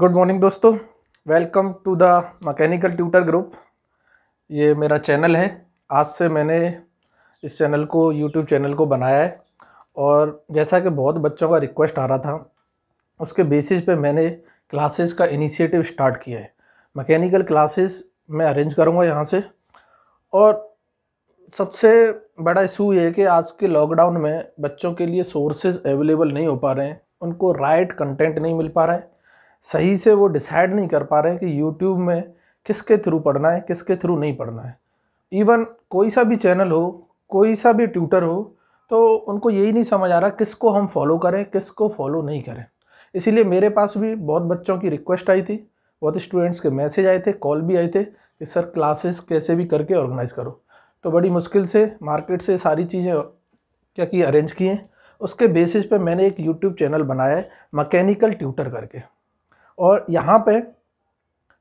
good morning दोस्तों welcome to the mechanical tutor group ये मेरा चैनल है आज से मैंने इस चैनल को यूट्यूब चैनल को बनाया है और जैसा कि बहुत बच्चों का रिक्वेस्ट आ रहा था उसके बेसिस पे मैंने क्लासेस का इनिशिएटिव स्टार्ट किया है मैकेनिकल क्लासेस मैं अरेंज करूँगा यहाँ से और सबसे बड़ा इशू ये है कि आज के लॉकडाउन में बच्चों के लिए सोर्सेज अवेलेबल नहीं हो पा रहे हैं उनको राइट कंटेंट नहीं मिल पा रहा है सही से वो डिसाइड नहीं कर पा रहे हैं कि यूट्यूब में किसके थ्रू पढ़ना है किसके थ्रू नहीं पढ़ना है इवन कोई सा भी चैनल हो कोई सा भी ट्यूटर हो तो उनको यही नहीं समझ आ रहा किसको हम फॉलो करें किसको फॉलो नहीं करें इसीलिए मेरे पास भी बहुत बच्चों की रिक्वेस्ट आई थी बहुत स्टूडेंट्स के मैसेज आए थे कॉल भी आए थे कि सर क्लासेस कैसे भी करके ऑर्गेनाइज़ करो तो बड़ी मुश्किल से मार्केट से सारी चीज़ें क्या की अरेंज किए उसके बेसिस पे मैंने एक यूट्यूब चैनल बनाया है मकैनिकल ट्यूटर करके और यहाँ पे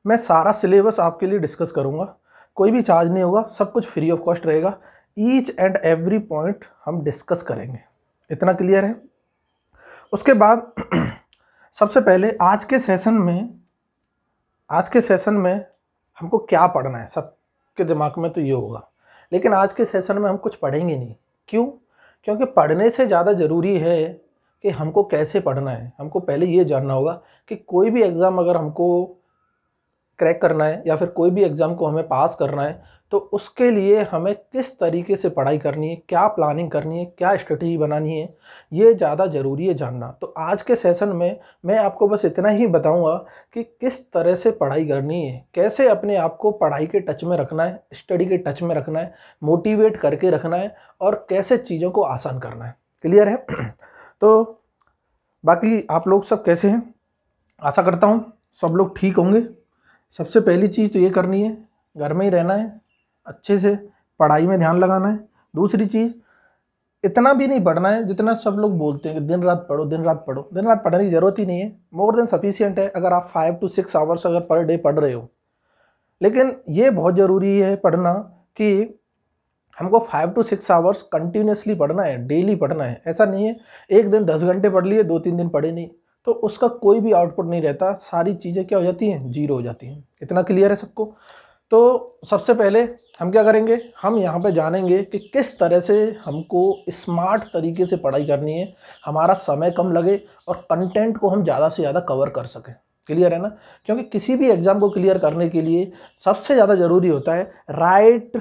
मैं सारा सिलेबस आपके लिए डिस्कस करूँगा कोई भी चार्ज नहीं होगा सब कुछ फ्री ऑफ कॉस्ट रहेगा ईच एंड एवरी पॉइंट हम डिस्कस करेंगे इतना क्लियर है उसके बाद सबसे पहले आज के सेशन में आज के सेशन में हमको क्या पढ़ना है सबके दिमाग में तो ये होगा लेकिन आज के सेशन में हम कुछ पढ़ेंगे नहीं क्यों क्योंकि पढ़ने से ज़्यादा ज़रूरी है कि हमको कैसे पढ़ना है हमको पहले ये जानना होगा कि कोई भी एग्ज़ाम अगर हमको क्रैक करना है या फिर कोई भी एग्ज़ाम को हमें पास करना है तो उसके लिए हमें किस तरीके से पढ़ाई करनी है क्या प्लानिंग करनी है क्या स्ट्रेटजी बनानी है ये ज़्यादा ज़रूरी है जानना तो आज के सेशन में मैं आपको बस इतना ही बताऊंगा कि किस तरह से पढ़ाई करनी है कैसे अपने आप को पढ़ाई के टच में रखना है स्टडी के टच में रखना है मोटिवेट करके रखना है और कैसे चीज़ों को आसान करना है क्लियर है तो बाकी आप लोग सब कैसे हैं आशा करता हूँ सब लोग ठीक होंगे सबसे पहली चीज़ तो ये करनी है घर में ही रहना है अच्छे से पढ़ाई में ध्यान लगाना है दूसरी चीज़ इतना भी नहीं पढ़ना है जितना सब लोग बोलते हैं कि दिन रात पढ़ो दिन रात पढ़ो दिन रात पढ़ने की ज़रूरत ही नहीं है मोर देन सफिशियंट है अगर आप फाइव टू सिक्स आवर्स अगर पर डे पढ़ रहे हो लेकिन ये बहुत ज़रूरी है पढ़ना कि हमको five to six hours continuously पढ़ना है डेली पढ़ना है ऐसा नहीं है एक दिन दस घंटे पढ़ लिए दो तीन दिन पढ़े नहीं तो उसका कोई भी आउटपुट नहीं रहता सारी चीज़ें क्या हो जाती हैं जीरो हो जाती हैं इतना क्लियर है सबको तो सबसे पहले हम क्या करेंगे हम यहाँ पे जानेंगे कि किस तरह से हमको स्मार्ट तरीके से पढ़ाई करनी है हमारा समय कम लगे और कंटेंट को हम ज़्यादा से ज़्यादा कवर कर सकें क्लियर है ना क्योंकि किसी भी एग्ज़ाम को क्लियर करने के लिए सबसे ज़्यादा ज़रूरी होता है राइट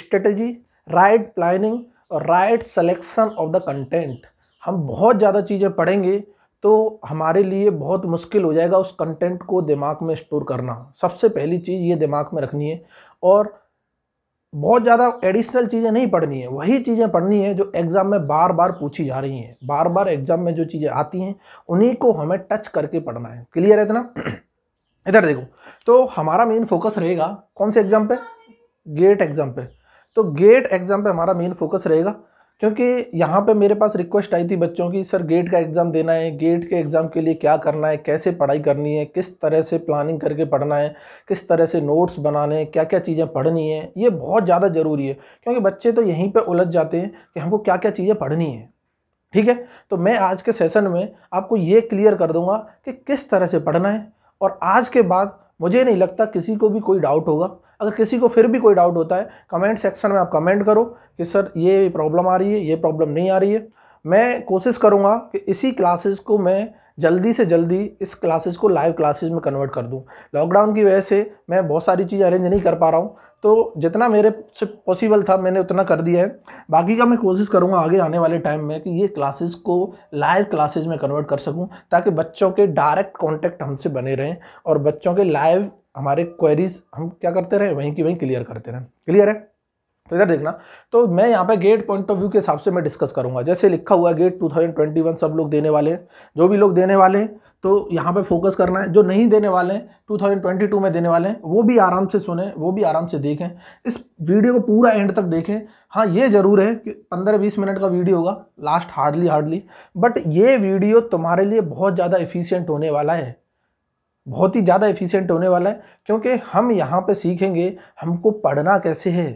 स्ट्रेटजी राइट प्लानिंग और right selection of the content हम बहुत ज़्यादा चीज़ें पढ़ेंगे तो हमारे लिए बहुत मुश्किल हो जाएगा उस कंटेंट को दिमाग में स्टोर करना सबसे पहली चीज़ ये दिमाग में रखनी है और बहुत ज़्यादा एडिशनल चीज़ें नहीं पढ़नी है वही चीज़ें पढ़नी है जो एग्ज़ाम में बार बार पूछी जा रही हैं बार बार एग्ज़ाम में जो चीज़ें आती हैं उन्हीं को हमें टच करके पढ़ना है क्लियर है इतना इधर देखो तो हमारा मेन फोकस रहेगा कौन से एग्ज़ाम पे गेट एग्ज़ाम पे तो गेट एग्ज़ाम पे हमारा मेन फोकस रहेगा क्योंकि यहाँ पे मेरे पास रिक्वेस्ट आई थी बच्चों की सर गेट का एग्ज़ाम देना है गेट के एग्ज़ाम के लिए क्या करना है कैसे पढ़ाई करनी है किस तरह से प्लानिंग करके पढ़ना है किस तरह से नोट्स बनाने हैं क्या क्या चीज़ें पढ़नी है ये बहुत ज़्यादा ज़रूरी है क्योंकि बच्चे तो यहीं पर उलझ जाते हैं कि हमको क्या क्या चीज़ें पढ़नी है ठीक है तो मैं आज के सेशन में आपको ये क्लियर कर दूँगा कि किस तरह से पढ़ना है और आज के बाद मुझे नहीं लगता किसी को भी कोई डाउट होगा अगर किसी को फिर भी कोई डाउट होता है कमेंट सेक्शन में आप कमेंट करो कि सर ये प्रॉब्लम आ रही है ये प्रॉब्लम नहीं आ रही है मैं कोशिश करूँगा कि इसी क्लासेस को मैं जल्दी से जल्दी इस क्लासेस को लाइव क्लासेस में कन्वर्ट कर दूं लॉकडाउन की वजह से मैं बहुत सारी चीज़ अरेंज नहीं कर पा रहा हूं तो जितना मेरे से पॉसिबल था मैंने उतना कर दिया है बाकी का मैं कोशिश करूंगा आगे आने वाले टाइम में कि ये क्लासेस को लाइव क्लासेस में कन्वर्ट कर सकूं ताकि बच्चों के डायरेक्ट कॉन्टैक्ट हमसे बने रहें और बच्चों के लाइव हमारे क्वेरीज हम क्या करते रहे वहीं की वहीं क्लियर करते रहे क्लियर है तो इधर देखना तो मैं यहाँ पे गेट पॉइंट ऑफ व्यू के हिसाब से मैं डिस्कस करूँगा जैसे लिखा हुआ है गेट 2021 सब लोग देने वाले हैं जो भी लोग देने वाले हैं तो यहाँ पे फोकस करना है जो नहीं देने वाले हैं 2022 में देने वाले हैं वो भी आराम से सुने वो भी आराम से देखें इस वीडियो को पूरा एंड तक देखें हाँ ये ज़रूर है कि पंद्रह बीस मिनट का वीडियो होगा लास्ट हार्डली हार्डली बट ये वीडियो तुम्हारे लिए बहुत ज़्यादा इफिशियंट होने वाला है बहुत ही ज़्यादा एफिशिएंट होने वाला है क्योंकि हम यहाँ पे सीखेंगे हमको पढ़ना कैसे है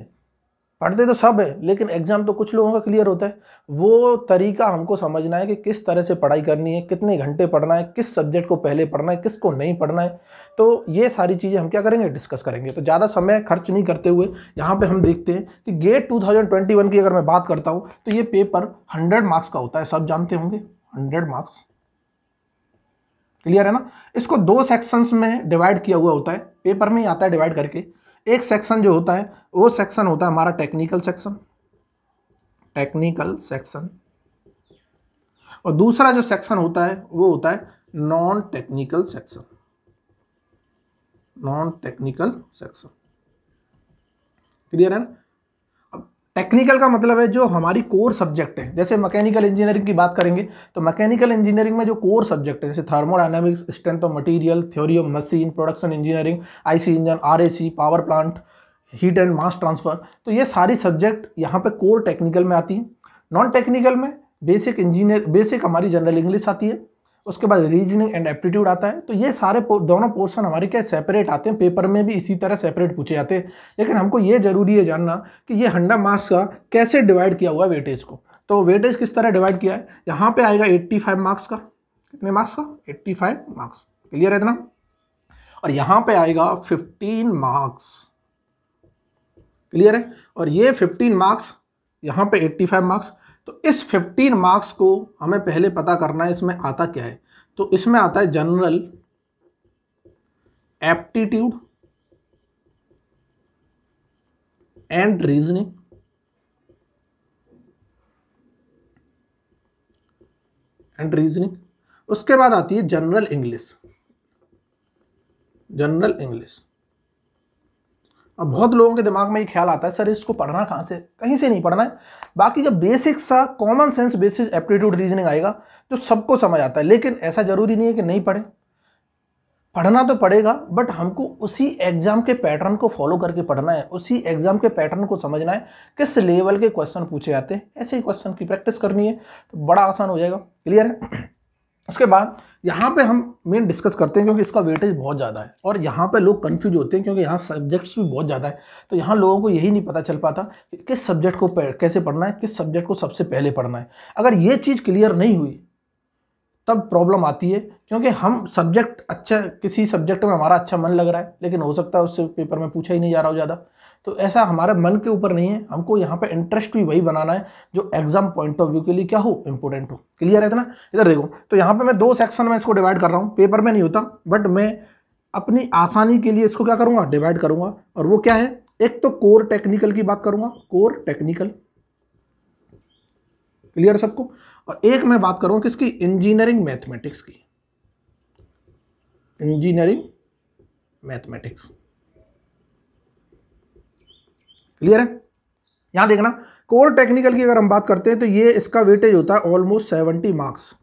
पढ़ते तो सब है लेकिन एग्ज़ाम तो कुछ लोगों का क्लियर होता है वो तरीका हमको समझना है कि किस तरह से पढ़ाई करनी है कितने घंटे पढ़ना है किस सब्जेक्ट को पहले पढ़ना है किसको नहीं पढ़ना है तो ये सारी चीज़ें हम क्या करेंगे डिस्कस करेंगे तो ज़्यादा समय खर्च नहीं करते हुए यहाँ पर हम देखते हैं कि गेट टू की अगर मैं बात करता हूँ तो ये पेपर हंड्रेड मार्क्स का होता है सब जानते होंगे हंड्रेड मार्क्स क्लियर है ना इसको दो सेक्शंस में डिवाइड किया हुआ होता है पेपर में ही आता है डिवाइड करके एक सेक्शन जो होता है वो सेक्शन होता है हमारा टेक्निकल सेक्शन टेक्निकल सेक्शन और दूसरा जो सेक्शन होता है वो होता है non technical section non technical section clear है ना टेक्निकल का मतलब है जो हमारी कोर सब्जेक्ट है जैसे मैकेनिकल इंजीनियरिंग की बात करेंगे तो मैकेनिकल इंजीनियरिंग में जो कोर सब्जेक्ट है जैसे thermodynamics strength of material theory of machine production engineering IC engine RAC power plant heat and mass transfer तो ये सारी सब्जेक्ट यहाँ पर कोर टेक्निकल में आती है नॉन टेक्निकल में बेसिक इंजीनियर बेसिक हमारी जनरल इंग्लिश आती है उसके बाद रीजनिंग एंड एप्टीट्यूड आता है तो ये सारे पो, दोनों पोर्सन हमारे क्या सेपरेट आते हैं पेपर में भी इसी तरह सेपरेट पूछे जाते हैं लेकिन हमको ये ज़रूरी है जानना कि ये हंडा मार्क्स का कैसे डिवाइड किया हुआ है वेटेज को तो वेटेज किस तरह डिवाइड किया है यहाँ पर आएगा एट्टी फाइव मार्क्स का कितने मार्क्स का एट्टी फाइव मार्क्स क्लियर है इतना और यहाँ पर आएगा फिफ्टीन मार्क्स क्लियर है और ये फिफ्टीन मार्क्स यहाँ पे एट्टी फाइव मार्क्स तो इस 15 मार्क्स को हमें पहले पता करना है इसमें आता क्या है तो इसमें आता है general aptitude and reasoning and reasoning उसके बाद आती है जनरल इंग्लिश जनरल इंग्लिश अब बहुत लोगों के दिमाग में ये ख्याल आता है सर इसको पढ़ना कहाँ से कहीं से नहीं पढ़ना है बाकी जब बेसिक सा common sense basis aptitude reasoning आएगा जो तो सबको समझ आता है लेकिन ऐसा ज़रूरी नहीं है कि नहीं पढ़े पढ़ना तो पड़ेगा बट हमको उसी एग्ज़ाम के पैटर्न को फॉलो करके पढ़ना है उसी एग्ज़ाम के पैटर्न को समझना है किस लेवल के क्वेश्चन पूछे जाते हैं ऐसे ही क्वेश्चन की प्रैक्टिस करनी है तो बड़ा आसान हो जाएगा क्लियर है उसके बाद यहाँ पे हम मेन डिस्कस करते हैं क्योंकि इसका वेटेज बहुत ज़्यादा है और यहाँ पे लोग कंफ्यूज होते हैं क्योंकि यहाँ सब्जेक्ट्स भी बहुत ज़्यादा है तो यहाँ लोगों को यही नहीं पता चल पाता कि किस सब्जेक्ट को कैसे पढ़ना है किस सब्जेक्ट को सबसे पहले पढ़ना है अगर ये चीज़ क्लियर नहीं हुई तब प्रॉब्लम आती है क्योंकि हम सब्जेक्ट अच्छा किसी सब्जेक्ट में हमारा अच्छा मन लग रहा है लेकिन हो सकता है उससे पेपर में पूछा ही नहीं जा रहा हो ज़्यादा तो ऐसा हमारे मन के ऊपर नहीं है हमको यहाँ पे इंटरेस्ट भी वही बनाना है जो एग्जाम पॉइंट ऑफ व्यू के लिए क्या हो इम्पोर्टेंट हो क्लियर है इतना इधर देखो तो यहाँ पे मैं दो सेक्शन में इसको डिवाइड कर रहा हूँ पेपर में नहीं होता बट मैं अपनी आसानी के लिए इसको क्या करूँगा डिवाइड करूँगा और वो क्या है एक तो कोर टेक्निकल की बात करूँगा कोर टेक्निकल क्लियर सबको और एक मैं बात करूँ किसकी इंजीनियरिंग मैथमेटिक्स की इंजीनियरिंग मैथमेटिक्स क्लियर है यहाँ देखना कोर टेक्निकल की अगर हम बात करते हैं तो ये इसका वेटेज होता है ऑलमोस्ट सेवेंटी मार्क्स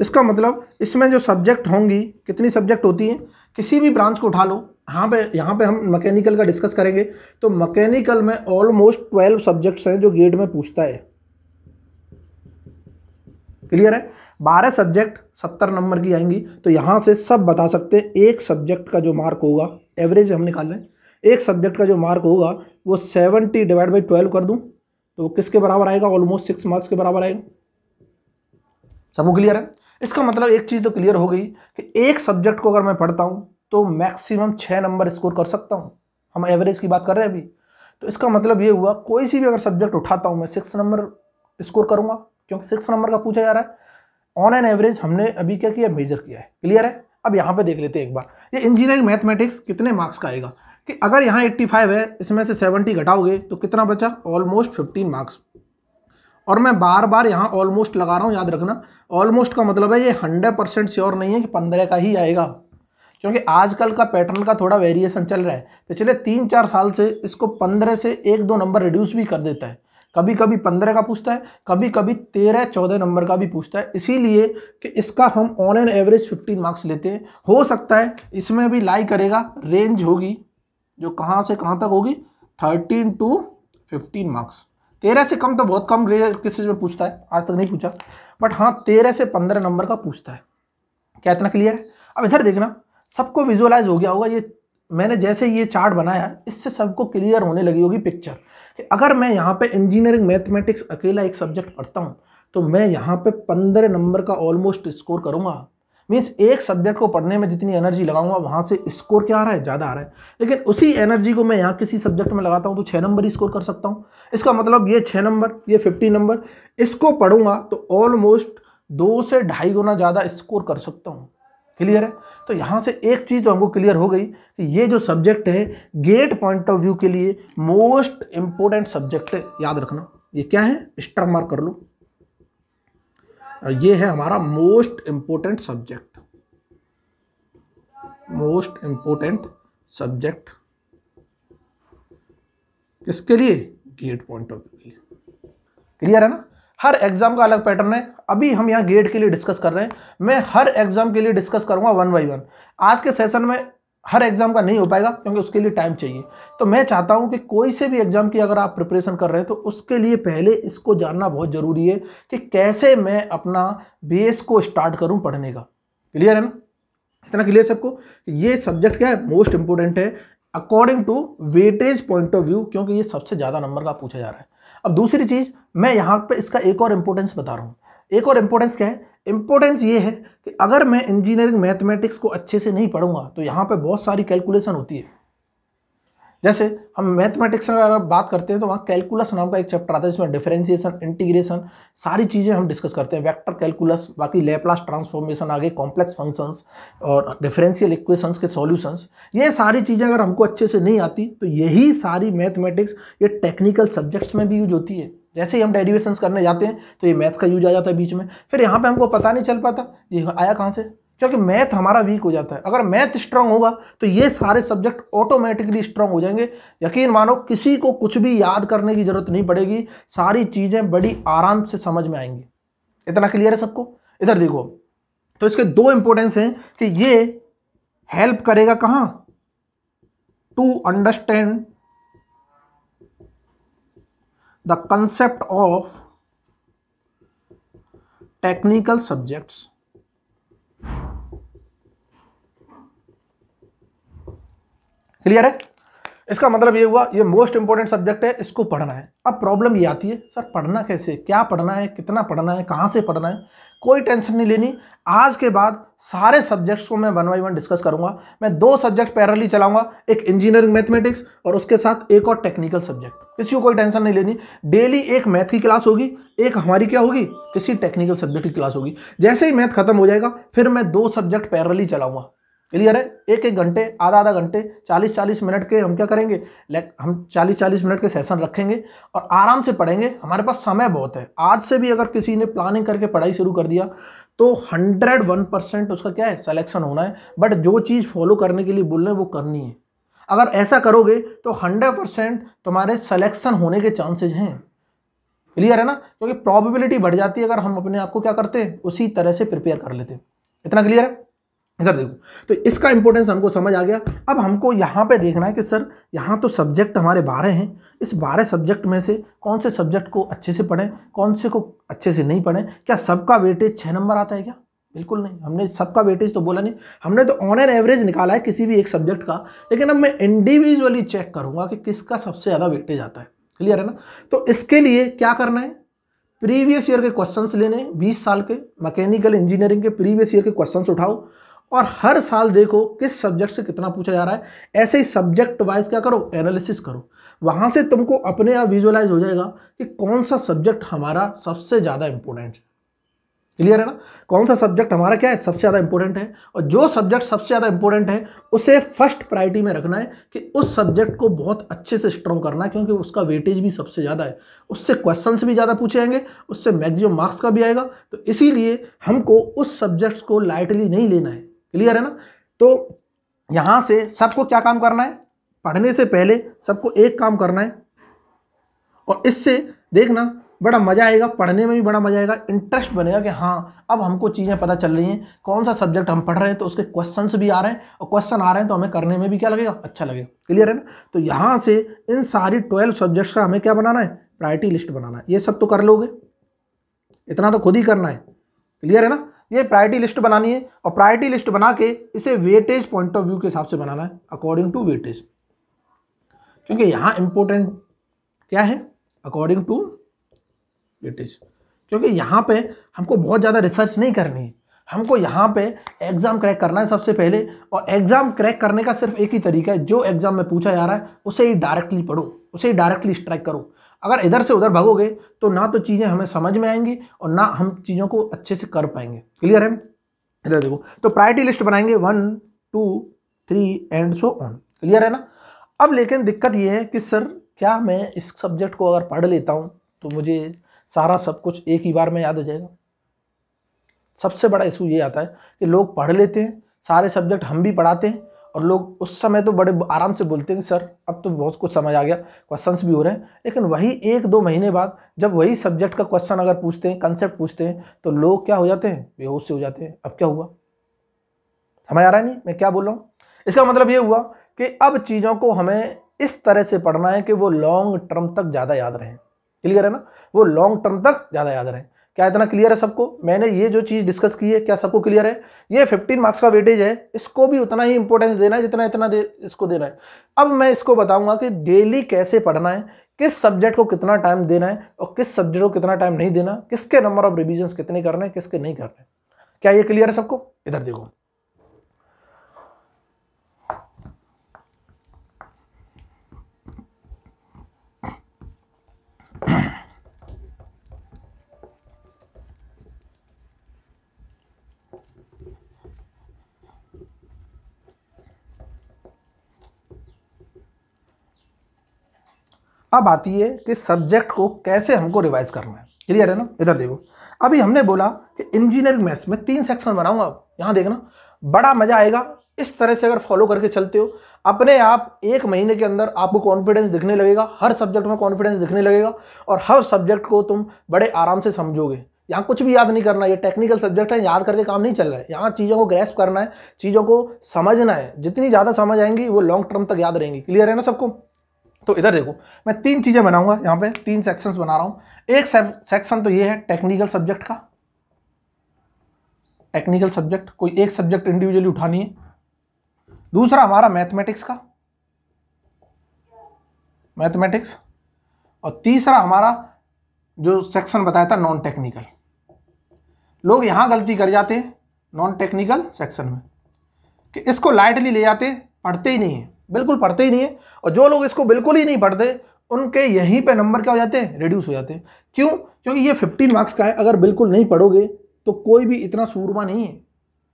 इसका मतलब इसमें जो सब्जेक्ट होंगी कितनी सब्जेक्ट होती हैं किसी भी ब्रांच को उठा लो यहाँ पे यहाँ पे हम मैकेनिकल का डिस्कस करेंगे तो मैकेनिकल में ऑलमोस्ट ट्वेल्व सब्जेक्ट्स हैं जो गेट में पूछता है क्लियर है बारह सब्जेक्ट सत्तर नंबर की आएंगी तो यहाँ से सब बता सकते हैं एक सब्जेक्ट का जो मार्क होगा एवरेज हम निकाल रहे हैं एक सब्जेक्ट का जो मार्क होगा वो सेवेंटी डिवाइड बाई ट्वेल्व कर दूँ तो किसके बराबर आएगा ऑलमोस्ट सिक्स मार्क्स के बराबर आएगा सबको क्लियर है इसका मतलब एक चीज़ तो क्लियर हो गई कि एक सब्जेक्ट को अगर मैं पढ़ता हूँ तो मैक्सिमम छः नंबर स्कोर कर सकता हूँ हम एवरेज की बात कर रहे हैं अभी तो इसका मतलब ये हुआ कोई सी भी अगर सब्जेक्ट उठाता हूँ मैं सिक्स नंबर स्कोर करूँगा क्योंकि सिक्स नंबर का पूछा जा रहा है ऑन एन एवरेज हमने अभी क्या किया मेजर किया है क्लियर है अब यहाँ पर देख लेते हैं एक बार ये इंजीनियरिंग मैथमेटिक्स कितने मार्क्स का आएगा कि अगर यहाँ 85 है इसमें से 70 घटाओगे तो कितना बचा ऑलमोस्ट 15 मार्क्स और मैं बार बार यहाँ ऑलमोस्ट लगा रहा हूँ याद रखना ऑलमोस्ट का मतलब है ये 100 परसेंट श्योर नहीं है कि पंद्रह का ही आएगा क्योंकि आजकल का पैटर्न का थोड़ा वेरिएशन चल रहा है पिछले तो तीन चार साल से इसको पंद्रह से एक दो नंबर रिड्यूस भी कर देता है कभी कभी पंद्रह का पूछता है कभी कभी तेरह चौदह नंबर का भी पूछता है इसीलिए कि इसका हम on an average fifteen marks लेते हैं हो सकता है इसमें भी लाई करेगा रेंज होगी जो कहाँ से कहाँ तक होगी थर्टीन टू फिफ्टीन मार्क्स तेरह से कम तो बहुत कम किस चीज़ में पूछता है आज तक नहीं पूछा बट हाँ तेरह से पंद्रह नंबर का पूछता है क्या इतना क्लियर है अब इधर देखना सबको विजुअलाइज हो गया होगा ये मैंने जैसे ये चार्ट बनाया इससे सबको क्लियर होने लगी होगी पिक्चर कि अगर मैं यहाँ पे इंजीनियरिंग मैथमेटिक्स अकेला एक सब्जेक्ट पढ़ता हूँ तो मैं यहाँ पे पंद्रह नंबर का ऑलमोस्ट स्कोर करूँगा मीन्स एक सब्जेक्ट को पढ़ने में जितनी एनर्जी लगाऊंगा वहाँ से स्कोर क्या आ रहा है ज़्यादा आ रहा है लेकिन उसी एनर्जी को मैं यहाँ किसी सब्जेक्ट में लगाता हूँ तो छः नंबर ही स्कोर कर सकता हूँ इसका मतलब ये छः नंबर ये फिफ्टी नंबर इसको पढ़ूंगा तो ऑलमोस्ट दो से ढाई गुना ज़्यादा स्कोर कर सकता हूँ क्लियर है तो यहाँ से एक चीज़ तो हमको क्लियर हो गई कि ये जो सब्जेक्ट है गेट पॉइंट ऑफ व्यू के लिए मोस्ट इम्पोर्टेंट सब्जेक्ट है याद रखना ये क्या है स्टर मार्क कर लो ये है हमारा most important subject most important subject किसके लिए गेट पॉइंट ऑफ व्यू के लिए क्लियर है ना हर एग्जाम का अलग पैटर्न है अभी हम यहाँ गेट के लिए डिस्कस कर रहे हैं मैं हर एग्जाम के लिए डिस्कस करूंगा वन बाई वन आज के सेशन में हर एग्ज़ाम का नहीं हो पाएगा क्योंकि उसके लिए टाइम चाहिए तो मैं चाहता हूँ कि कोई से भी एग्ज़ाम की अगर आप प्रिपरेशन कर रहे हैं तो उसके लिए पहले इसको जानना बहुत ज़रूरी है कि कैसे मैं अपना बेस को स्टार्ट करूँ पढ़ने का क्लियर है ना इतना क्लियर सबको ये सब्जेक्ट क्या है मोस्ट इंपॉर्टेंट है according to weightage point of view क्योंकि ये सबसे ज़्यादा नंबर का पूछा जा रहा है अब दूसरी चीज़ मैं यहाँ पर इसका एक और इम्पोर्टेंस बता रहा हूँ एक और इम्पोर्टेंस क्या है इम्पोर्टेंस ये है कि अगर मैं इंजीनियरिंग मैथमेटिक्स को अच्छे से नहीं पढ़ूंगा तो यहाँ पर बहुत सारी कैलकुलेशन होती है जैसे हम मैथमेटिक्स में अगर बात करते हैं तो वहाँ कैलकुलस नाम का एक चैप्टर आता है जिसमें डिफरेंशिएशन इंटीग्रेशन सारी चीज़ें हम डिस्कस करते हैं वेक्टर कैलकुलस बाकी लेप्लास ट्रांसफॉर्मेशन आगे कॉम्प्लेक्स फंक्शंस और डिफरेंशियल इक्वेशंस के सॉल्यूशंस ये सारी चीज़ें अगर हमको अच्छे से नहीं आती तो यही सारी मैथमेटिक्स ये टेक्निकल सब्जेक्ट्स में भी यूज होती है जैसे ही हम डेरिवेशन करने जाते हैं तो ये मैथ्स का यूज आ जाता है बीच में फिर यहाँ पर हमको पता नहीं चल पाता ये आया कहाँ से क्योंकि मैथ हमारा वीक हो जाता है अगर मैथ स्ट्रांग होगा तो ये सारे सब्जेक्ट ऑटोमेटिकली स्ट्रांग हो जाएंगे यकीन मानो किसी को कुछ भी याद करने की ज़रूरत नहीं पड़ेगी सारी चीज़ें बड़ी आराम से समझ में आएंगी इतना क्लियर है सबको इधर देखो तो इसके दो इम्पोर्टेंस हैं कि ये हेल्प करेगा कहाँ to understand the concept of technical subjects clear है इसका मतलब ये हुआ ये मोस्ट इंपॉर्टेंट सब्जेक्ट है इसको पढ़ना है अब प्रॉब्लम ये आती है सर पढ़ना कैसे क्या पढ़ना है कितना पढ़ना है कहाँ से पढ़ना है कोई टेंशन नहीं लेनी आज के बाद सारे सब्जेक्ट्स को मैं वन बाई वन डिस्कस करूंगा मैं दो सब्जेक्ट पैरली चलाऊंगा एक इंजीनियरिंग मैथमेटिक्स और उसके साथ एक और टेक्निकल सब्जेक्ट किसी को कोई टेंशन नहीं लेनी डेली एक मैथ की क्लास होगी एक हमारी क्या होगी किसी टेक्निकल सब्जेक्ट की क्लास होगी जैसे ही मैथ खत्म हो जाएगा फिर मैं दो सब्जेक्ट पैरली चलाऊंगा क्लियर है एक एक घंटे आधा आधा घंटे चालीस चालीस मिनट के हम क्या करेंगे हम चालीस चालीस मिनट के सेशन रखेंगे और आराम से पढ़ेंगे हमारे पास समय बहुत है आज से भी अगर किसी ने प्लानिंग करके पढ़ाई शुरू कर दिया तो हंड्रेड वन परसेंट उसका क्या है सिलेक्शन होना है बट जो चीज़ फॉलो करने के लिए बोल रहे हैं वो करनी है अगर ऐसा करोगे तो हंड्रेड परसेंट तुम्हारे सलेक्शन होने के चांसेज हैं क्लियर है ना क्योंकि प्रॉबिबिलिटी बढ़ जाती है अगर हम अपने आप को क्या करते हैं उसी तरह से प्रिपेयर कर लेते हैं इतना क्लियर है इधर देखो तो इसका इंपॉर्टेंस हमको समझ आ गया अब हमको यहाँ पे देखना है कि सर यहाँ तो सब्जेक्ट हमारे बारह हैं इस बारह सब्जेक्ट में से कौन से सब्जेक्ट को अच्छे से पढ़ें कौन से को अच्छे से नहीं पढ़ें क्या सबका वेटेज छः नंबर आता है क्या बिल्कुल नहीं हमने सबका वेटेज तो बोला नहीं हमने तो ऑन एन एवरेज निकाला है किसी भी एक सब्जेक्ट का लेकिन अब मैं इंडिविजुअली चेक करूँगा कि किसका सबसे ज़्यादा वेटेज आता है क्लियर है ना तो इसके लिए क्या करना है प्रीवियस ईयर के क्वेश्चंस लेने 20 साल के मैकेनिकल इंजीनियरिंग के प्रीवियस ईयर के क्वेश्चंस उठाओ और हर साल देखो किस सब्जेक्ट से कितना पूछा जा रहा है ऐसे ही सब्जेक्ट वाइज क्या करो एनालिसिस करो वहाँ से तुमको अपने आप विजुअलाइज हो जाएगा कि कौन सा सब्जेक्ट हमारा सबसे ज़्यादा इंपॉर्टेंट है क्लियर है ना कौन सा सब्जेक्ट हमारा क्या है सबसे ज़्यादा इंपॉर्टेंट है और जो सब्जेक्ट सबसे ज़्यादा इंपॉर्टेंट है उसे फर्स्ट प्रायोरिटी में रखना है कि उस सब्जेक्ट को बहुत अच्छे से स्ट्रॉन्ग करना है क्योंकि उसका वेटेज भी सबसे ज़्यादा है उससे क्वेश्चंस भी ज़्यादा पूछे जाएंगे उससे मैक्सिमम मार्क्स का भी आएगा तो इसीलिए हमको उस सब्जेक्ट को लाइटली नहीं लेना है क्लियर है ना तो यहां से सबको क्या काम करना है पढ़ने से पहले सबको एक काम करना है और इससे देखना बड़ा मज़ा आएगा पढ़ने में भी बड़ा मज़ा आएगा इंटरेस्ट बनेगा कि हाँ अब हमको चीज़ें पता चल रही हैं कौन सा सब्जेक्ट हम पढ़ रहे हैं तो उसके क्वेश्चन भी आ रहे हैं और क्वेश्चन आ रहे हैं तो हमें करने में भी क्या लगेगा अच्छा लगेगा क्लियर है ना तो यहाँ से इन सारी ट्वेल्व सब्जेक्ट्स का हमें क्या बनाना है प्रायरिटी लिस्ट बनाना है ये सब तो कर लोगे इतना तो खुद ही करना है क्लियर है ना ये प्रायोरिटी लिस्ट बनानी है और प्रायोरिटी लिस्ट बना के इसे वेटेज पॉइंट ऑफ व्यू के हिसाब से बनाना है अकॉर्डिंग टू वेटेज क्योंकि यहाँ इम्पोर्टेंट क्या है अकॉर्डिंग टू वेटेज क्योंकि यहाँ पे हमको बहुत ज़्यादा रिसर्च नहीं करनी है हमको यहाँ पे एग्ज़ाम क्रैक करना है सबसे पहले और एग्ज़ाम क्रैक करने का सिर्फ एक ही तरीका है जो एग्ज़ाम में पूछा जा रहा है उसे ही डायरेक्टली पढ़ो उसे ही डायरेक्टली स्ट्राइक करो अगर इधर से उधर भागोगे तो ना तो चीज़ें हमें समझ में आएंगी और ना हम चीज़ों को अच्छे से कर पाएंगे क्लियर है इधर देखो तो प्रायरिटी लिस्ट बनाएंगे one two three and so on clear है ना अब लेकिन दिक्कत ये है कि सर क्या मैं इस सब्जेक्ट को अगर पढ़ लेता हूँ तो मुझे सारा सब कुछ एक ही बार में याद हो जाएगा सबसे बड़ा इशू ये आता है कि लोग पढ़ लेते हैं सारे सब्जेक्ट हम भी पढ़ाते हैं और लोग उस समय तो बड़े आराम से बोलते हैं सर अब तो बहुत कुछ समझ आ गया क्वेश्चंस भी हो रहे हैं लेकिन वही एक दो महीने बाद जब वही सब्जेक्ट का क्वेश्चन अगर पूछते हैं कंसेप्ट पूछते हैं तो लोग क्या हो जाते हैं बेहोश से हो जाते हैं अब क्या हुआ समझ आ रहा है नहीं मैं क्या बोल रहा हूँ इसका मतलब ये हुआ कि अब चीज़ों को हमें इस तरह से पढ़ना है कि वो लॉन्ग टर्म तक ज़्यादा याद रहें क्लियर है ना वो लॉन्ग टर्म तक ज़्यादा याद रहें क्या इतना क्लियर है सबको मैंने ये जो चीज़ डिस्कस की है क्या सबको क्लियर है ये 15 मार्क्स का वेटेज है इसको भी उतना ही इंपॉर्टेंस देना है जितना इतना दे इसको देना है अब मैं इसको बताऊंगा कि डेली कैसे पढ़ना है किस सब्जेक्ट को कितना टाइम देना है और किस सब्जेक्ट को कितना टाइम नहीं देना किसके नंबर ऑफ रिविजन्स कितने करने हैं किसके नहीं करने क्या ये क्लियर है सबको इधर देखो अब आती है कि सब्जेक्ट को कैसे हमको रिवाइज करना है क्लियर है ना इधर देखो अभी हमने बोला कि इंजीनियरिंग मैथ्स में तीन सेक्शन बनाऊंगा अब यहाँ देखना बड़ा मज़ा आएगा इस तरह से अगर फॉलो करके चलते हो अपने आप एक महीने के अंदर आपको कॉन्फिडेंस दिखने लगेगा हर सब्जेक्ट में कॉन्फिडेंस दिखने लगेगा और हर सब्जेक्ट को तुम बड़े आराम से समझोगे यहाँ कुछ भी याद नहीं करना ये टेक्निकल सब्जेक्ट है याद करके काम नहीं चल रहा है यहाँ चीज़ों को ग्रेस्प करना है चीज़ों को समझना है जितनी ज़्यादा समझ आएंगी वो लॉन्ग टर्म तक याद रहेंगी क्लियर है ना सबको तो इधर देखो मैं तीन चीज़ें बनाऊंगा यहाँ पे तीन सेक्शंस बना रहा हूँ एक सेक्शन तो ये है टेक्निकल सब्जेक्ट का टेक्निकल सब्जेक्ट कोई एक सब्जेक्ट इंडिविजुअली उठानी है दूसरा हमारा मैथमेटिक्स का मैथमेटिक्स और तीसरा हमारा जो सेक्शन बताया था नॉन टेक्निकल लोग यहाँ गलती कर जाते हैं नॉन टेक्निकल सेक्शन में कि इसको लाइटली ले जाते पढ़ते ही नहीं है बिल्कुल पढ़ते ही नहीं है और जो लोग इसको बिल्कुल ही नहीं पढ़ते उनके यहीं पे नंबर क्या हो जाते हैं रिड्यूस हो जाते हैं क्यों क्योंकि ये 15 मार्क्स का है अगर बिल्कुल नहीं पढ़ोगे तो कोई भी इतना सूरमा नहीं है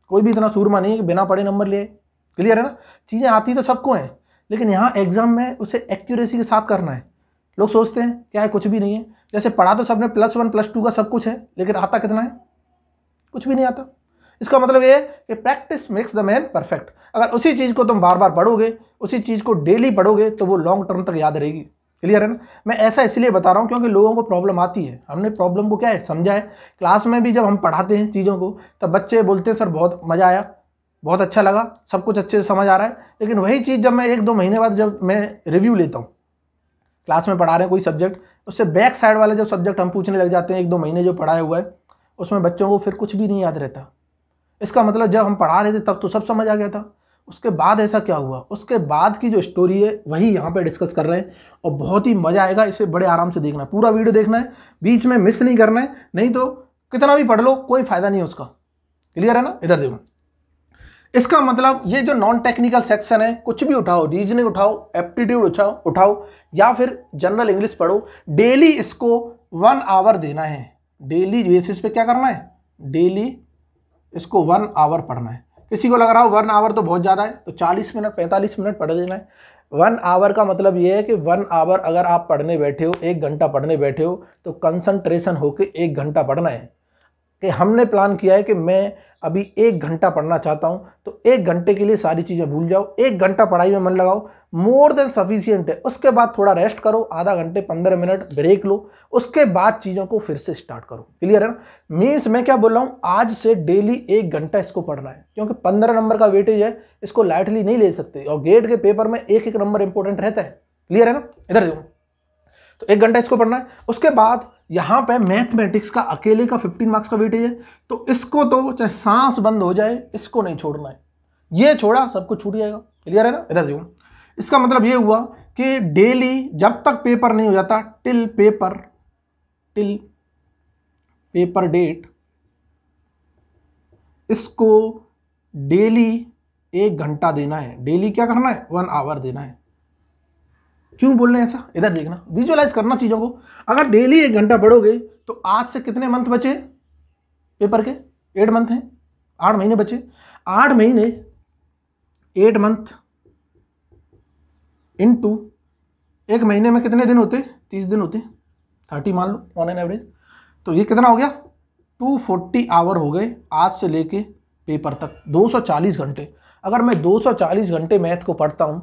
कोई भी इतना सूरमा नहीं है कि बिना पढ़े नंबर लिए क्लियर है ना चीज़ें आती तो सबको हैं लेकिन यहाँ एग्ज़ाम में उसे एक्यूरेसी के साथ करना है लोग सोचते हैं क्या है कुछ भी नहीं है जैसे पढ़ा तो सबने प्लस वन प्लस टू का सब कुछ है लेकिन आता कितना है कुछ भी नहीं आता इसका मतलब ये है कि practice makes the man perfect अगर उसी चीज़ को तुम बार बार पढ़ोगे उसी चीज़ को डेली पढ़ोगे तो वो लॉन्ग टर्म तक याद रहेगी क्लियर है ना मैं ऐसा इसलिए बता रहा हूँ क्योंकि लोगों को प्रॉब्लम आती है हमने प्रॉब्लम को क्या है समझा है क्लास में भी जब हम पढ़ाते हैं चीज़ों को तब बच्चे बोलते हैं सर बहुत मज़ा आया बहुत अच्छा लगा सब कुछ अच्छे से समझ आ रहा है लेकिन वही चीज़ जब मैं एक दो महीने बाद जब मैं रिव्यू लेता हूँ क्लास में पढ़ा रहे हैं कोई सब्जेक्ट उससे बैक साइड वाला जो सब्जेक्ट हम पूछने लग जाते हैं एक दो महीने जो पढ़ाया हुआ है उसमें बच्चों को फिर कुछ भी नहीं याद रहता इसका मतलब जब हम पढ़ा रहे थे तब तो सब समझ आ गया था उसके बाद ऐसा क्या हुआ उसके बाद की जो स्टोरी है वही यहाँ पे डिस्कस कर रहे हैं और बहुत ही मज़ा आएगा इसे बड़े आराम से देखना है पूरा वीडियो देखना है बीच में मिस नहीं करना है नहीं तो कितना भी पढ़ लो कोई फ़ायदा नहीं है उसका क्लियर है ना इधर देखो इसका मतलब ये जो नॉन टेक्निकल सेक्शन है कुछ भी उठाओ रीजनिंग उठाओ एप्टीट्यूड उठाओ उठाओ या फिर जनरल इंग्लिश पढ़ो डेली इसको वन आवर देना है डेली बेसिस पे क्या करना है डेली इसको वन आवर पढ़ना है किसी को लग रहा हो वन आवर तो बहुत ज़्यादा है तो चालीस मिनट पैंतालीस मिनट पढ़ लेना है वन आवर का मतलब ये है कि वन आवर अगर आप पढ़ने बैठे हो एक घंटा पढ़ने बैठे हो तो कंसंट्रेशन होकर एक घंटा पढ़ना है कि हमने प्लान किया है कि मैं अभी एक घंटा पढ़ना चाहता हूँ तो एक घंटे के लिए सारी चीज़ें भूल जाओ एक घंटा पढ़ाई में मन लगाओ मोर देन सफिशियंट है उसके बाद थोड़ा रेस्ट करो आधा घंटे पंद्रह मिनट ब्रेक लो उसके बाद चीज़ों को फिर से स्टार्ट करो क्लियर है ना मीन्स मैं क्या बोल रहा हूँ आज से डेली एक घंटा इसको पढ़ना है क्योंकि पंद्रह नंबर का वेटेज है इसको लाइटली नहीं ले सकते और गेट के पेपर में एक एक नंबर इंपॉर्टेंट रहता है क्लियर है ना इधर देखो तो एक घंटा इसको पढ़ना है उसके बाद यहाँ पे मैथमेटिक्स का अकेले का 15 मार्क्स का वेटेज है तो इसको तो चाहे सांस बंद हो जाए इसको नहीं छोड़ना है ये छोड़ा सबको छूट जाएगा क्लियर है ना इधर देखो इसका मतलब ये हुआ कि डेली जब तक पेपर नहीं हो जाता till paper till paper date इसको डेली एक घंटा देना है डेली क्या करना है वन आवर देना है क्यों बोल रहे हैं ऐसा इधर देखना विजुअलाइज करना चीज़ों को अगर डेली एक घंटा पढ़ोगे तो आज से कितने मंथ बचे पेपर के एट मंथ हैं आठ महीने बचे आठ महीने एट मंथ इन टू एक महीने में कितने दिन होते तीस दिन होते थर्टी मान लो ऑन एन एवरेज तो ये कितना हो गया टू फोर्टी आवर हो गए आज से लेके पेपर तक दो सौ चालीस घंटे अगर मैं दो सौ चालीस घंटे मैथ को पढ़ता हूँ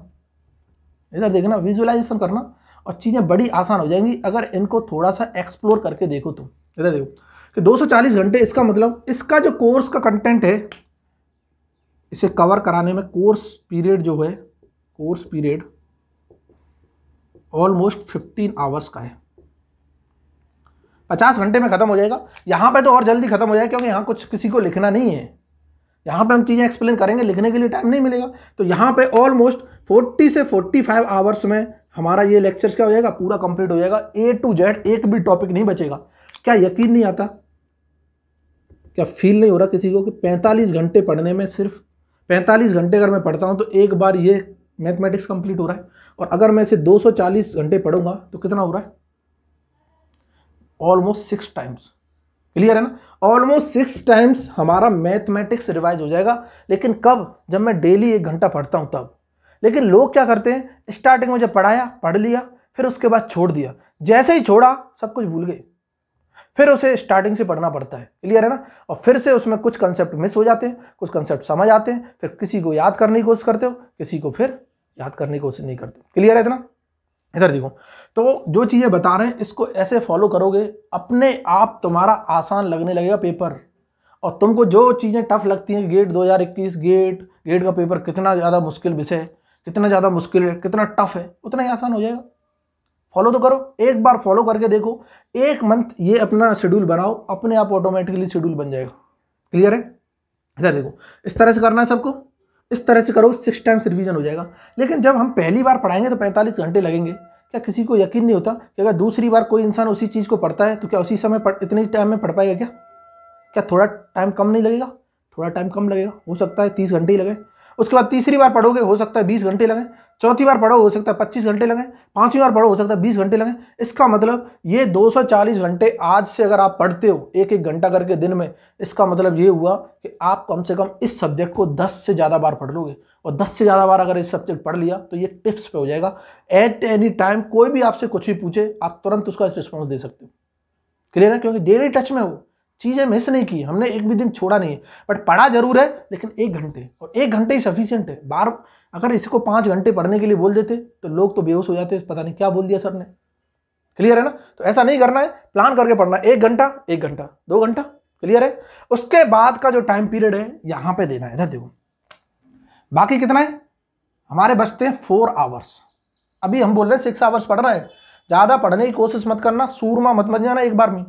इधर देखना विजुअलाइजेशन करना और चीज़ें बड़ी आसान हो जाएंगी अगर इनको थोड़ा सा एक्सप्लोर करके देखो तुम इधर देखो कि 240 घंटे इसका मतलब इसका जो कोर्स का कंटेंट है इसे कवर कराने में कोर्स पीरियड जो है कोर्स पीरियड ऑलमोस्ट 15 आवर्स का है 50 घंटे में ख़त्म हो जाएगा यहाँ पे तो और जल्दी ख़त्म हो जाएगा क्योंकि यहाँ कुछ किसी को लिखना नहीं है यहाँ पे हम चीज़ें एक्सप्लेन करेंगे लिखने के लिए टाइम नहीं मिलेगा तो यहाँ पे ऑलमोस्ट 40 से 45 आवर्स में हमारा ये लेक्चर्स क्या हो जाएगा पूरा कंप्लीट हो जाएगा ए टू जेड एक भी टॉपिक नहीं बचेगा क्या यकीन नहीं आता क्या फील नहीं हो रहा किसी को कि 45 घंटे पढ़ने में सिर्फ 45 घंटे अगर मैं पढ़ता हूँ तो एक बार ये मैथमेटिक्स कंप्लीट हो रहा है और अगर मैं इसे दो घंटे पढ़ूंगा तो कितना हो रहा है ऑलमोस्ट सिक्स टाइम्स क्लियर है ना ऑलमोस्ट सिक्स टाइम्स हमारा मैथमेटिक्स रिवाइज हो जाएगा लेकिन कब जब मैं डेली एक घंटा पढ़ता हूँ तब लेकिन लोग क्या करते हैं स्टार्टिंग में जब पढ़ाया पढ़ लिया फिर उसके बाद छोड़ दिया जैसे ही छोड़ा सब कुछ भूल गए फिर उसे स्टार्टिंग से पढ़ना पड़ता है क्लियर है ना और फिर से उसमें कुछ कंसेप्ट मिस हो जाते हैं कुछ कंसेप्ट समझ आते हैं फिर किसी को याद करने की कोशिश करते हो किसी को फिर याद करने की कोशिश नहीं करते क्लियर है इतना इधर देखो तो जो चीज़ें बता रहे हैं इसको ऐसे फॉलो करोगे अपने आप तुम्हारा आसान लगने लगेगा पेपर और तुमको जो चीज़ें टफ लगती हैं गेट 2021 गेट गेट का पेपर कितना ज़्यादा मुश्किल विषय है कितना ज़्यादा मुश्किल है कितना टफ है उतना ही आसान हो जाएगा फॉलो तो करो एक बार फॉलो करके देखो एक मंथ ये अपना शेड्यूल बनाओ अपने आप ऑटोमेटिकली शेड्यूल बन जाएगा क्लियर है इधर देखो इस तरह से करना है सबको इस तरह से करो सिक्स टाइम्स रिवीजन हो जाएगा लेकिन जब हम पहली बार पढ़ाएंगे तो पैंतालीस घंटे लगेंगे क्या किसी को यकीन नहीं होता कि अगर दूसरी बार कोई इंसान उसी चीज़ को पढ़ता है तो क्या उसी समय पढ़ इतने टाइम में पढ़ पाएगा क्या क्या थोड़ा टाइम कम नहीं लगेगा थोड़ा टाइम कम लगेगा हो सकता है तीस घंटे ही लगे उसके बाद तीसरी बार पढ़ोगे हो सकता है बीस घंटे लगें चौथी बार पढ़ो हो सकता है पच्चीस घंटे लगें पाँचवीं बार पढ़ो हो सकता है बीस घंटे लगें इसका मतलब ये दो सौ चालीस घंटे आज से अगर आप पढ़ते हो एक एक घंटा करके दिन में इसका मतलब ये हुआ कि आप कम से कम इस सब्जेक्ट को दस से ज़्यादा बार पढ़ लोगे और दस से ज़्यादा बार अगर इस सब्जेक्ट पढ़ लिया तो ये टिप्स पर हो जाएगा एट एनी टाइम कोई भी आपसे कुछ भी पूछे आप तुरंत उसका रिस्पॉन्स दे सकते हो क्लियर है क्योंकि डेली टच में हो चीज़ें मिस नहीं की हमने एक भी दिन छोड़ा नहीं है बट पढ़ा जरूर है लेकिन एक घंटे और एक घंटे ही सफिशियंट है बार अगर इसको पाँच घंटे पढ़ने के लिए बोल देते तो लोग तो बेहोश हो जाते पता नहीं क्या बोल दिया सर ने क्लियर है ना तो ऐसा नहीं करना है प्लान करके पढ़ना एक घंटा एक घंटा दो घंटा क्लियर है उसके बाद का जो टाइम पीरियड है यहाँ पे देना है इधर देखो बाकी कितना है हमारे बचते हैं फोर आवर्स अभी हम बोल रहे हैं सिक्स आवर्स पढ़ रहा है ज़्यादा पढ़ने की कोशिश मत करना सूरमा मत मत जाना एक बार में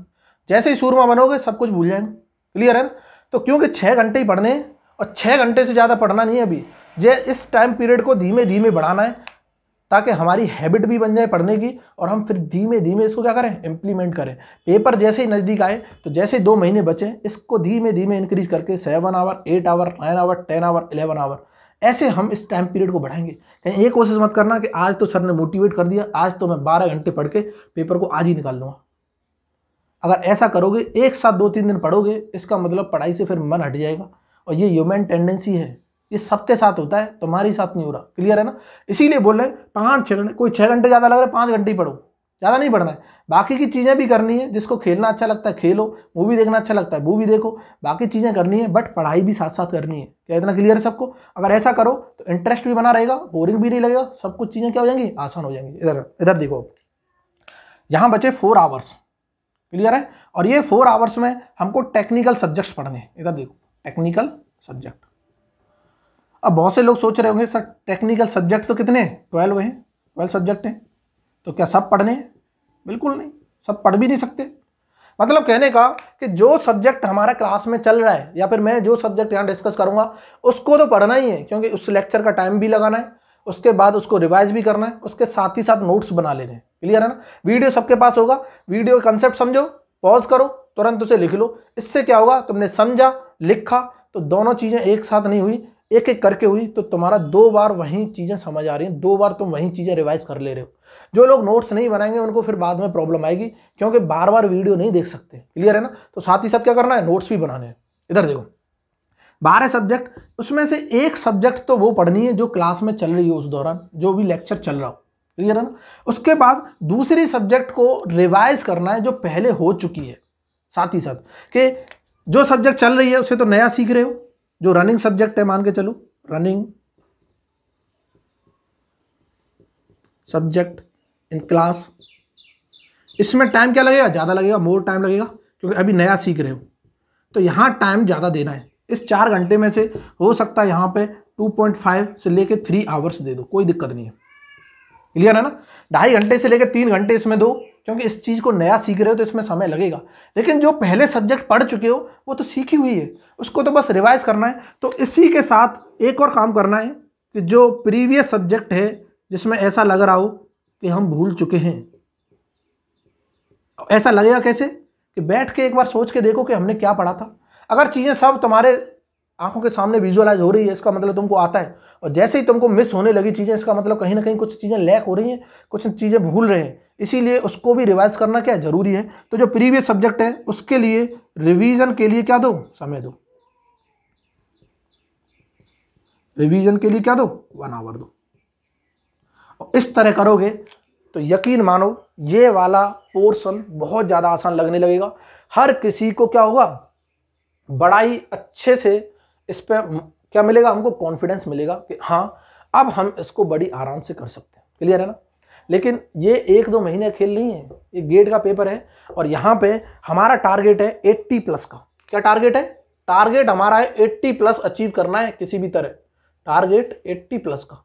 जैसे ही सूरमा बनोगे सब कुछ भूल जाएंगे क्लियर है ना तो क्योंकि छः घंटे ही पढ़ने हैं और छः घंटे से ज़्यादा पढ़ना नहीं है अभी जे इस टाइम पीरियड को धीमे धीमे बढ़ाना है ताकि हमारी हैबिट भी बन जाए पढ़ने की और हम फिर धीमे धीमे इसको क्या करें इम्प्लीमेंट करें पेपर जैसे ही नज़दीक आए तो जैसे ही दो महीने बचें इसको धीमे धीमे इंक्रीज करके seven hour eight hour nine hour ten hour eleven hour ऐसे हम इस टाइम पीरियड को बढ़ाएंगे कहीं ये कोशिश मत करना कि आज तो सर ने मोटिवेट कर दिया आज तो मैं बारह घंटे पढ़ के पेपर को आज ही निकाल लूँगा अगर ऐसा करोगे एक साथ दो तीन दिन पढ़ोगे इसका मतलब पढ़ाई से फिर मन हट जाएगा और ये ह्यूमन टेंडेंसी है ये सबके साथ होता है तुम्हारे साथ नहीं हो रहा क्लियर है ना इसीलिए बोल रहे हैं पाँच छः घंटे कोई छः घंटे ज़्यादा लग रहा है पाँच घंटे ही पढ़ो ज़्यादा नहीं पढ़ना है बाकी की चीज़ें भी करनी है जिसको खेलना अच्छा लगता है खेलो मूवी देखना अच्छा लगता है वो भी देखो बाकी चीज़ें करनी है बट पढ़ाई भी साथ साथ करनी है क्या इतना क्लियर है सबको अगर ऐसा करो तो इंटरेस्ट भी बना रहेगा बोरिंग भी नहीं लगेगा सब कुछ चीज़ें क्या हो जाएंगी आसान हो जाएंगी इधर इधर देखो यहाँ बचे फोर आवर्स क्लियर है और ये फोर आवर्स में हमको टेक्निकल सब्जेक्ट्स पढ़ने हैं इधर देखो टेक्निकल सब्जेक्ट अब बहुत से लोग सोच रहे होंगे सर टेक्निकल सब्जेक्ट तो कितने हैं ट्वेल्व हैं ट्वेल्व सब्जेक्ट हैं तो क्या सब पढ़ने हैं बिल्कुल नहीं सब पढ़ भी नहीं सकते मतलब कहने का कि जो सब्जेक्ट हमारा क्लास में चल रहा है या फिर मैं जो सब्जेक्ट यहाँ डिस्कस करूँगा उसको तो पढ़ना ही है क्योंकि उस लेक्चर का टाइम भी लगाना है उसके बाद उसको रिवाइज भी करना है उसके साथ ही साथ नोट्स बना लेने हैं क्लियर है ना वीडियो सबके पास होगा वीडियो कंसेप्ट समझो पॉज करो तुरंत उसे लिख लो इससे क्या होगा तुमने समझा लिखा तो दोनों चीज़ें एक साथ नहीं हुई एक एक करके हुई तो तुम्हारा दो बार वही चीज़ें समझ आ रही हैं दो बार तुम वही चीज़ें रिवाइज कर ले रहे हो जो लोग नोट्स नहीं बनाएंगे उनको फिर बाद में प्रॉब्लम आएगी क्योंकि बार बार वीडियो नहीं देख सकते क्लियर है ना तो साथ ही साथ क्या करना है नोट्स भी बनाने हैं इधर देखो बारह सब्जेक्ट उसमें से एक सब्जेक्ट तो वो पढ़नी है जो क्लास में चल रही हो उस दौरान जो भी लेक्चर चल रहा हो क्लियर है ना उसके बाद दूसरी सब्जेक्ट को रिवाइज करना है जो पहले हो चुकी है साथ ही साथ कि जो सब्जेक्ट चल रही है उसे तो नया सीख रहे हो जो रनिंग सब्जेक्ट है मान के चलो रनिंग सब्जेक्ट इन क्लास इसमें टाइम क्या लगेगा ज़्यादा लगेगा मोर टाइम लगेगा क्योंकि अभी नया सीख रहे हो तो यहाँ टाइम ज़्यादा देना है इस चार घंटे में से हो सकता है यहाँ पे 2.5 से लेके थ्री आवर्स दे दो कोई दिक्कत नहीं है क्लियर है ना ढाई घंटे से लेकर तीन घंटे इसमें दो क्योंकि इस चीज़ को नया सीख रहे हो तो इसमें समय लगेगा लेकिन जो पहले सब्जेक्ट पढ़ चुके हो वो तो सीखी हुई है उसको तो बस रिवाइज करना है तो इसी के साथ एक और काम करना है कि जो प्रीवियस सब्जेक्ट है जिसमें ऐसा लग रहा हो कि हम भूल चुके हैं ऐसा लगेगा कैसे कि बैठ के एक बार सोच के देखो कि हमने क्या पढ़ा था अगर चीज़ें सब तुम्हारे आंखों के सामने विजुअलाइज हो रही है इसका मतलब तुमको आता है और जैसे ही तुमको मिस होने लगी चीज़ें इसका मतलब कहीं ना कहीं कुछ चीज़ें लैक हो रही हैं कुछ चीज़ें भूल रहे हैं इसीलिए उसको भी रिवाइज करना क्या ज़रूरी है तो जो प्रीवियस सब्जेक्ट है उसके लिए रिवीजन के लिए क्या दो समय दो रिवीजन के लिए क्या दो वन आवर दो और इस तरह करोगे तो यकीन मानो ये वाला पोर्सन बहुत ज़्यादा आसान लगने लगेगा हर किसी को क्या होगा बड़ा ही अच्छे से इस पर क्या मिलेगा हमको कॉन्फिडेंस मिलेगा कि हाँ अब हम इसको बड़ी आराम से कर सकते हैं क्लियर है ना लेकिन ये एक दो महीने खेल नहीं है ये गेट का पेपर है और यहाँ पे हमारा टारगेट है 80 प्लस का क्या टारगेट है टारगेट हमारा है 80 प्लस अचीव करना है किसी भी तरह टारगेट 80 प्लस का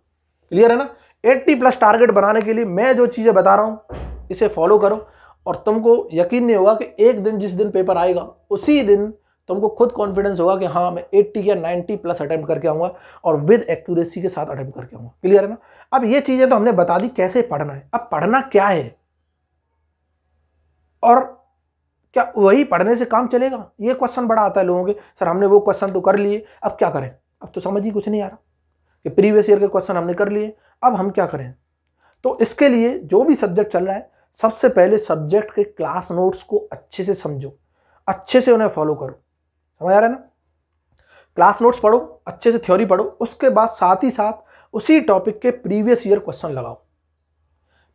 क्लियर है ना 80 प्लस टारगेट बनाने के लिए मैं जो चीज़ें बता रहा हूँ इसे फॉलो करो और तुमको यकीन नहीं होगा कि एक दिन जिस दिन पेपर आएगा उसी दिन तो हमको खुद कॉन्फिडेंस होगा कि हाँ मैं एट्टी या नाइन्टी प्लस अटैम्प्ट करके आऊँगा और विद एक्यूरेसी के साथ अटैम्प्ट करके आऊँगा क्लियर है ना अब ये चीज़ें तो हमने बता दी कैसे पढ़ना है अब पढ़ना क्या है और क्या वही पढ़ने से काम चलेगा ये क्वेश्चन बड़ा आता है लोगों के सर हमने वो क्वेश्चन तो कर लिए अब क्या करें अब तो समझ ही कुछ नहीं आ रहा कि प्रीवियस ईयर के क्वेश्चन हमने कर लिए अब हम क्या करें तो इसके लिए जो भी सब्जेक्ट चल रहा है सबसे पहले सब्जेक्ट के क्लास नोट्स को अच्छे से समझो अच्छे से उन्हें फॉलो करो समझ आ रहा है ना क्लास नोट्स पढ़ो अच्छे से थ्योरी पढ़ो उसके बाद साथ ही साथ उसी टॉपिक के प्रीवियस ईयर क्वेश्चन लगाओ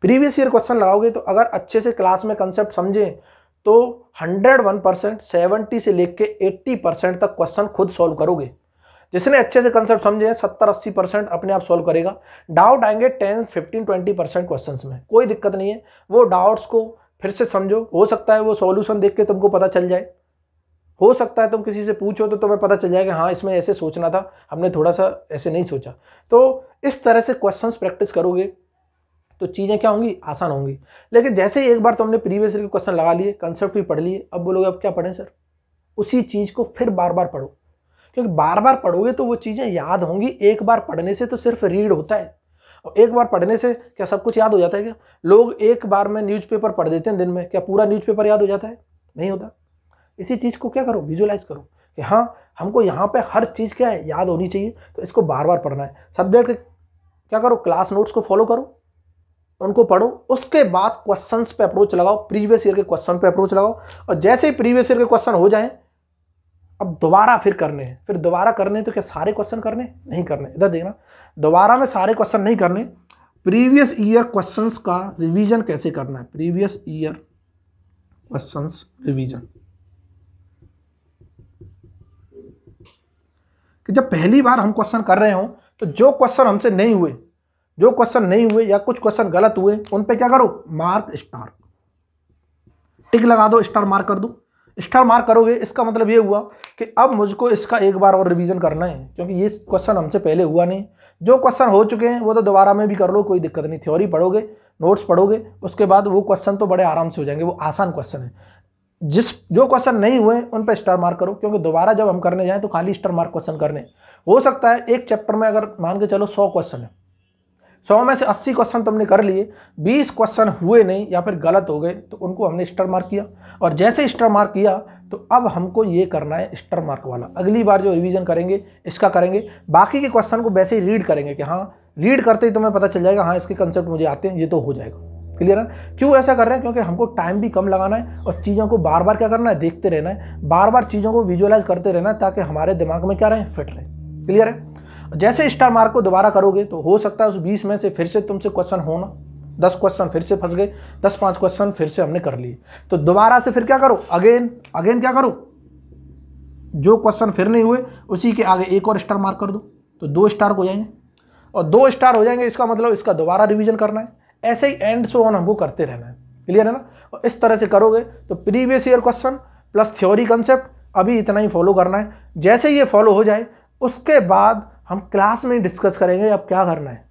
प्रीवियस ईयर क्वेश्चन लगाओगे तो अगर अच्छे से क्लास में कंसेप्ट समझें तो 101 परसेंट सेवेंटी से लेके 80 परसेंट तक क्वेश्चन खुद सॉल्व करोगे जिसने अच्छे से कंसेप्ट समझे सत्तर अस्सी परसेंट अपने आप सॉल्व करेगा डाउट आएंगे ten fifteen twenty percent question में कोई दिक्कत नहीं है वो डाउट्स को फिर से समझो हो सकता है वो सॉल्यूशन देख के तुमको पता चल जाए हो सकता है तुम किसी से पूछो तो तुम्हें पता चल जाएगा हाँ इसमें ऐसे सोचना था हमने थोड़ा सा ऐसे नहीं सोचा तो इस तरह से क्वेश्चंस प्रैक्टिस करोगे तो चीज़ें क्या होंगी आसान होंगी लेकिन जैसे ही एक बार तुमने प्रीवियस ईयर के क्वेश्चन लगा लिए कंसेप्ट भी पढ़ लिए अब बोलोगे अब क्या पढ़ें सर उसी चीज़ को फिर बार बार पढ़ो क्योंकि बार बार पढ़ोगे तो वो चीज़ें याद होंगी एक बार पढ़ने से तो सिर्फ रीड होता है और एक बार पढ़ने से क्या सब कुछ याद हो जाता है क्या लोग एक बार में न्यूज़पेपर पढ़ देते हैं दिन में क्या पूरा न्यूज़पेपर याद हो जाता है नहीं होता इसी चीज़ को क्या करो विजुलाइज करो कि हाँ हमको यहाँ पे हर चीज़ क्या है याद होनी चाहिए तो इसको बार बार पढ़ना है सब्जेक्ट क्या करो क्लास नोट्स को फॉलो करो उनको पढ़ो उसके बाद क्वेश्चन पे अप्रोच लगाओ प्रीवियस ईयर के क्वेश्चन पे अप्रोच लगाओ और जैसे ही प्रीवियस ईयर के क्वेश्चन हो जाएँ अब दोबारा फिर करने हैं फिर दोबारा करने तो क्या सारे क्वेश्चन करने नहीं करने इधर देखना दोबारा में सारे क्वेश्चन नहीं करने प्रीवियस ईयर क्वेश्चंस का रिवीजन कैसे करना है प्रीवियस ईयर क्वेश्चंस रिवीजन कि जब पहली बार हम क्वेश्चन कर रहे हों तो जो क्वेश्चन हमसे नहीं हुए जो क्वेश्चन नहीं हुए या कुछ क्वेश्चन गलत हुए उन पर क्या करो मार्क स्टार टिक लगा दो स्टार मार्क कर दो स्टार मार्क करोगे इसका मतलब ये हुआ कि अब मुझको इसका एक बार और रिवीजन करना है क्योंकि ये क्वेश्चन हमसे पहले हुआ नहीं जो क्वेश्चन हो चुके हैं वो तो दोबारा में भी कर लो कोई दिक्कत नहीं थ्योरी पढ़ोगे नोट्स पढ़ोगे उसके बाद वो क्वेश्चन तो बड़े आराम से हो जाएंगे वो आसान क्वेश्चन है जिस जो क्वेश्चन नहीं हुए उन पर स्टार मार्क करो क्योंकि दोबारा जब हम करने जाएं तो खाली स्टार मार्क क्वेश्चन करने हो सकता है एक चैप्टर में अगर मान के चलो सौ क्वेश्चन है सौ में से अस्सी क्वेश्चन तुमने कर लिए बीस क्वेश्चन हुए नहीं या फिर गलत हो गए तो उनको हमने स्टार मार्क किया और जैसे स्टार मार्क किया तो अब हमको ये करना है स्टार मार्क वाला अगली बार जो रिविजन करेंगे इसका करेंगे बाकी के क्वेश्चन को वैसे ही रीड करेंगे कि हाँ रीड करते ही तुम्हें पता चल जाएगा हाँ इसके कंसेप्ट मुझे आते हैं ये तो हो जाएगा क्लियर है क्यों ऐसा कर रहे हैं क्योंकि हमको टाइम भी कम लगाना है और चीज़ों को बार बार क्या करना है देखते रहना है बार बार चीज़ों को विजुअलाइज करते रहना है ताकि हमारे दिमाग में क्या रहें फिट रहे क्लियर है जैसे स्टार मार्क को दोबारा करोगे तो हो सकता है उस बीस में से फिर से तुमसे क्वेश्चन होना दस क्वेश्चन फिर से फंस गए दस पाँच क्वेश्चन फिर से हमने कर लिए तो दोबारा से फिर क्या करो अगेन अगेन क्या करो जो क्वेश्चन फिर नहीं हुए उसी के आगे एक और स्टार मार्क कर दो तो दो स्टार हो जाएंगे और दो स्टार हो जाएंगे इसका मतलब इसका दोबारा रिवीजन करना है ऐसे ही एंड सो ऑन हमको करते रहना है क्लियर है ना और इस तरह से करोगे तो previous year question plus theory concept अभी इतना ही फॉलो करना है जैसे ये फॉलो हो जाए उसके बाद हम क्लास में डिस्कस करेंगे अब क्या करना है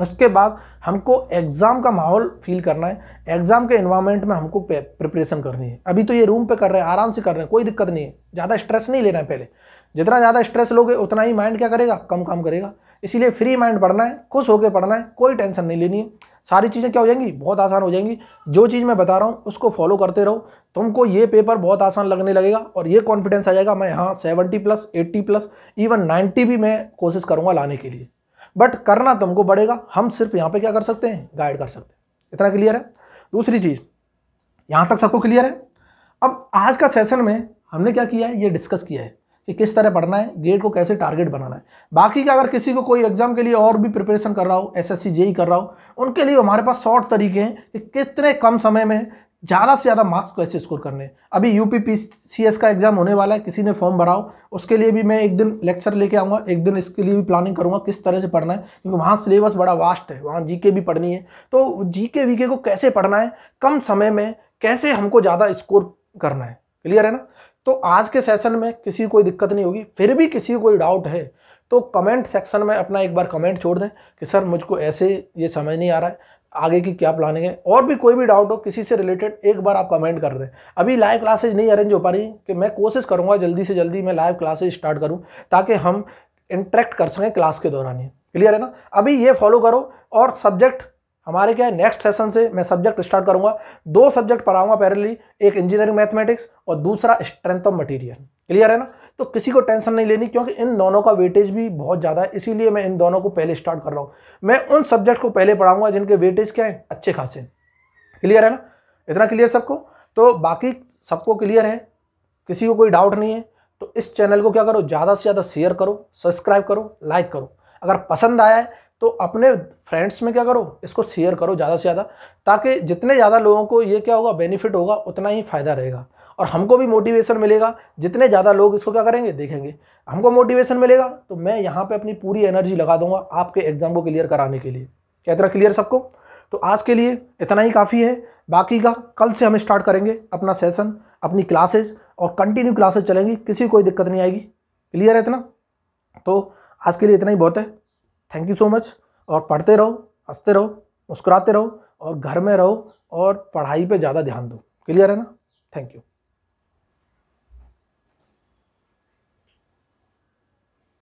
उसके बाद हमको एग्ज़ाम का माहौल फील करना है एग्ज़ाम के इन्वायरमेंट में हमको प्रिपरेशन करनी है अभी तो ये रूम पे कर रहे हैं आराम से कर रहे हैं कोई दिक्कत नहीं है ज़्यादा स्ट्रेस नहीं लेना है पहले जितना ज़्यादा स्ट्रेस लोगे उतना ही माइंड क्या करेगा कम काम करेगा इसीलिए फ्री माइंड पढ़ना है खुश होकर पढ़ना है कोई टेंशन नहीं लेनी है सारी चीज़ें क्या हो जाएंगी बहुत आसान हो जाएंगी जो चीज़ मैं बता रहा हूँ उसको फॉलो करते रहो तुमको ये पेपर बहुत आसान लगने लगेगा और ये कॉन्फिडेंस आ जाएगा मैं हाँ seventy plus eighty plus even ninety भी मैं कोशिश करूँगा लाने के लिए बट करना तुमको पड़ेगा हम सिर्फ यहाँ पर क्या कर सकते हैं गाइड कर सकते हैं इतना क्लियर है दूसरी चीज़ यहाँ तक सबको क्लियर है अब आज का सेशन में हमने क्या किया है ये डिस्कस किया है कि किस तरह पढ़ना है गेट को कैसे टारगेट बनाना है बाकी का अगर किसी को कोई एग्जाम के लिए और भी प्रिपरेशन कर रहा हो एस एस e कर रहा हो उनके लिए हमारे पास शॉर्ट तरीके हैं कि कितने कम समय में ज़्यादा से ज़्यादा मार्क्स कैसे स्कोर करने अभी यू पी का एग्जाम होने वाला है किसी ने फॉर्म भराओ उसके लिए भी मैं एक दिन लेक्चर लेके आऊँगा एक दिन इसके लिए भी प्लानिंग करूँगा किस तरह से पढ़ना है क्योंकि वहाँ सिलेबस बड़ा वास्ट है वहाँ जीके भी पढ़नी है तो जी के को कैसे पढ़ना है कम समय में कैसे हमको ज़्यादा स्कोर करना है क्लियर है ना तो आज के सेशन में किसी को कोई दिक्कत नहीं होगी फिर भी किसी को कोई डाउट है तो कमेंट सेक्शन में अपना एक बार कमेंट छोड़ दें कि सर मुझको ऐसे ये समझ नहीं आ रहा है आगे की क्या प्लानिंग है और भी कोई भी डाउट हो किसी से रिलेटेड एक बार आप कमेंट कर दें अभी लाइव क्लासेज नहीं अरेंज हो पा रही कि मैं कोशिश करूँगा जल्दी से जल्दी मैं लाइव क्लासेज स्टार्ट करूँ ताकि हम इंटरेक्ट कर सकें क्लास के दौरान ही क्लियर है ना अभी ये फॉलो करो और सब्जेक्ट हमारे क्या है नेक्स्ट सेशन से मैं सब्जेक्ट स्टार्ट करूंगा दो सब्जेक्ट पढ़ाऊंगा पैरेलली एक इंजीनियरिंग मैथमेटिक्स और दूसरा स्ट्रेंथ ऑफ मटेरियल क्लियर है ना तो किसी को टेंशन नहीं लेनी क्योंकि इन दोनों का वेटेज भी बहुत ज़्यादा है इसीलिए मैं इन दोनों को पहले स्टार्ट कर रहा हूँ मैं उन सब्जेक्ट को पहले पढ़ाऊंगा जिनके वेटेज क्या है अच्छे खासे क्लियर है ना इतना क्लियर सबको तो बाकी सबको क्लियर है किसी को कोई डाउट नहीं है तो इस चैनल को क्या करो ज़्यादा से ज़्यादा शेयर करो सब्सक्राइब करो लाइक करो अगर पसंद आया है तो अपने फ्रेंड्स में क्या करो इसको शेयर करो ज़्यादा से ज़्यादा ताकि जितने ज़्यादा लोगों को ये क्या होगा बेनिफिट होगा उतना ही फ़ायदा रहेगा और हमको भी मोटिवेशन मिलेगा जितने ज़्यादा लोग इसको क्या करेंगे देखेंगे हमको मोटिवेशन मिलेगा तो मैं यहाँ पर अपनी पूरी एनर्जी लगा दूंगा आपके एग्ज़ाम को क्लियर कराने के लिए क्या इतना क्लियर सबको तो आज के लिए इतना ही काफ़ी है बाकी का कल से हम स्टार्ट करेंगे अपना सेशन अपनी क्लासेज और कंटिन्यू क्लासेज चलेंगी किसी को कोई दिक्कत नहीं आएगी क्लियर है इतना तो आज के लिए इतना ही बहुत है थैंक यू सो मच और पढ़ते रहो हंसते रहो मुस्कुराते रहो और घर में रहो और पढ़ाई पे ज़्यादा ध्यान दो क्लियर है ना थैंक यू